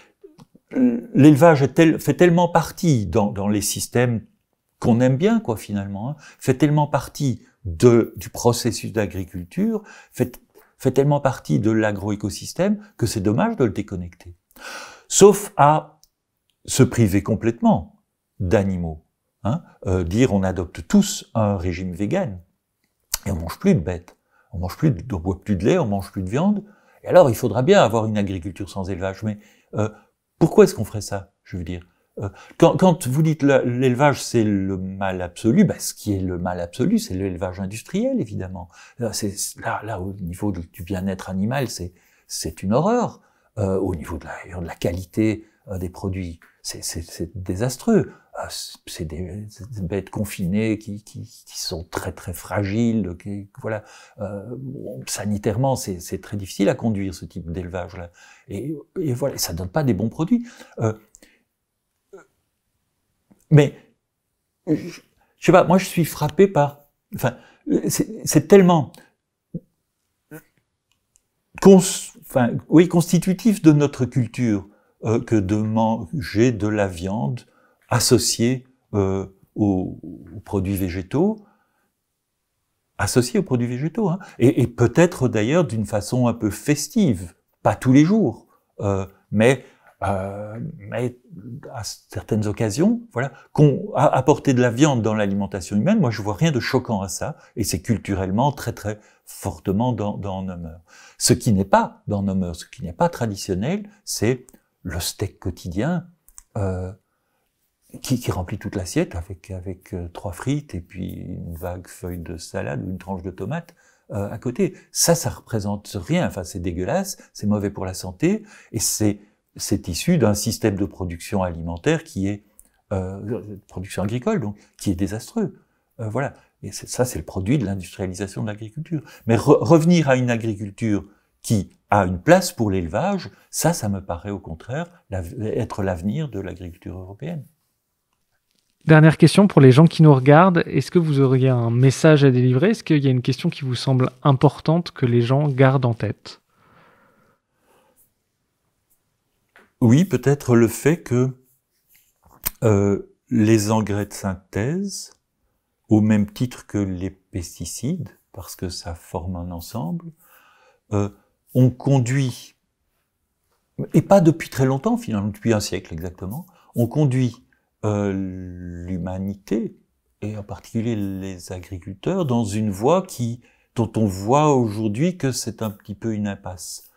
euh, l'élevage fait tellement partie dans, les systèmes qu'on aime bien, quoi, finalement, hein, fait tellement partie de, du processus d'agriculture fait, tellement partie de l'agroécosystème que c'est dommage de le déconnecter. Sauf à se priver complètement d'animaux. Hein, euh, dire on adopte tous un régime vegan et on mange plus de bêtes, on mange plus, de, on boit plus de lait, on mange plus de viande. Et alors il faudra bien avoir une agriculture sans élevage. Mais euh, pourquoi est-ce qu'on ferait ça Je veux dire, euh, quand, quand, vous dites l'élevage c'est le mal absolu, ben ce qui est le mal absolu, c'est l'élevage industriel évidemment. Là, euh, là, là, au niveau du, bien-être animal, c'est une horreur. Euh, au niveau de la, de la qualité des produits, c'est désastreux. c'est des, bêtes confinées qui, qui, qui, sont très très fragiles. voilà, sanitairement, c'est très difficile à conduire ce type d'élevage là. Et, et, voilà, ça donne pas des bons produits. Mais, je sais pas, moi je suis frappé par, enfin, c'est tellement, constitutif de notre culture euh, que de manger de la viande associée euh, aux, produits végétaux, associée aux produits végétaux, hein. et, peut-être d'ailleurs d'une façon un peu festive, pas tous les jours, euh, mais euh, mais à certaines occasions, voilà, qu'on a apporté de la viande dans l'alimentation humaine. Moi, je vois rien de choquant à ça, et c'est culturellement très très fortement dans, dans mœurs. Ce qui n'est pas dans mœurs, ce qui n'est pas traditionnel, c'est le steak quotidien euh, qui, qui, remplit toute l'assiette avec avec euh, trois frites et puis une vague feuille de salade ou une tranche de tomate. Euh, à côté, ça, ça représente rien. Enfin, c'est dégueulasse, c'est mauvais pour la santé, et c'est c'est issu d'un système de production alimentaire qui est euh, production agricole, donc qui est désastreux. Euh, voilà. Et ça, c'est le produit de l'industrialisation de l'agriculture. Mais revenir à une agriculture qui a une place pour l'élevage, ça, ça me paraît au contraire être l'avenir de l'agriculture européenne. Dernière question pour les gens qui nous regardent. Est-ce que vous auriez un message à délivrer Est-ce qu'il y a une question qui vous semble importante que les gens gardent en tête Oui, peut-être le fait que euh, les engrais de synthèse, au même titre que les pesticides, parce que ça forme un ensemble, euh, ont conduit, et pas depuis très longtemps finalement, depuis un siècle exactement, ont conduit euh, l'humanité, et en particulier les agriculteurs, dans une voie qui, dont on voit aujourd'hui que c'est un petit peu une impasse.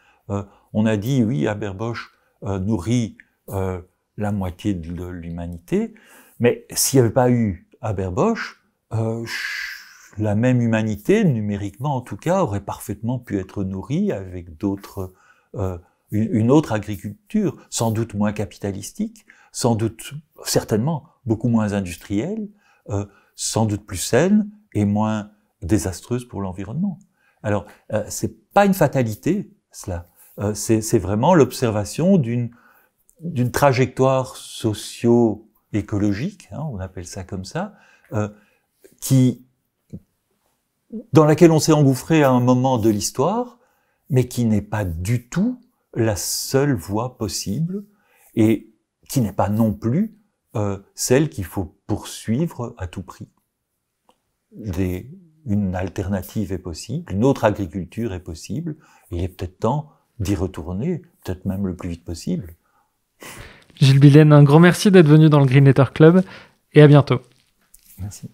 on a dit, oui, à Berboche, euh, nourrit euh, la moitié de l'humanité. Mais s'il n'y avait pas eu Haber-Bosch, euh, la même humanité, numériquement en tout cas, aurait parfaitement pu être nourrie avec d'autres, euh, une autre agriculture, sans doute moins capitalistique, sans doute, certainement, beaucoup moins industrielle, sans doute plus saine et moins désastreuse pour l'environnement. Alors, c'est pas une fatalité, cela. Euh, c'est vraiment l'observation d'une trajectoire socio-écologique, hein, on appelle ça comme ça, euh, qui dans laquelle on s'est engouffré à un moment de l'histoire, mais qui n'est pas du tout la seule voie possible et qui n'est pas non plus euh, celle qu'il faut poursuivre à tout prix. une alternative est possible, une autre agriculture est possible. Il est peut-être temps d'y retourner, peut-être même le plus vite possible. Gilles Bilen, un grand merci d'être venu dans le Green Letter Club et à bientôt. Merci.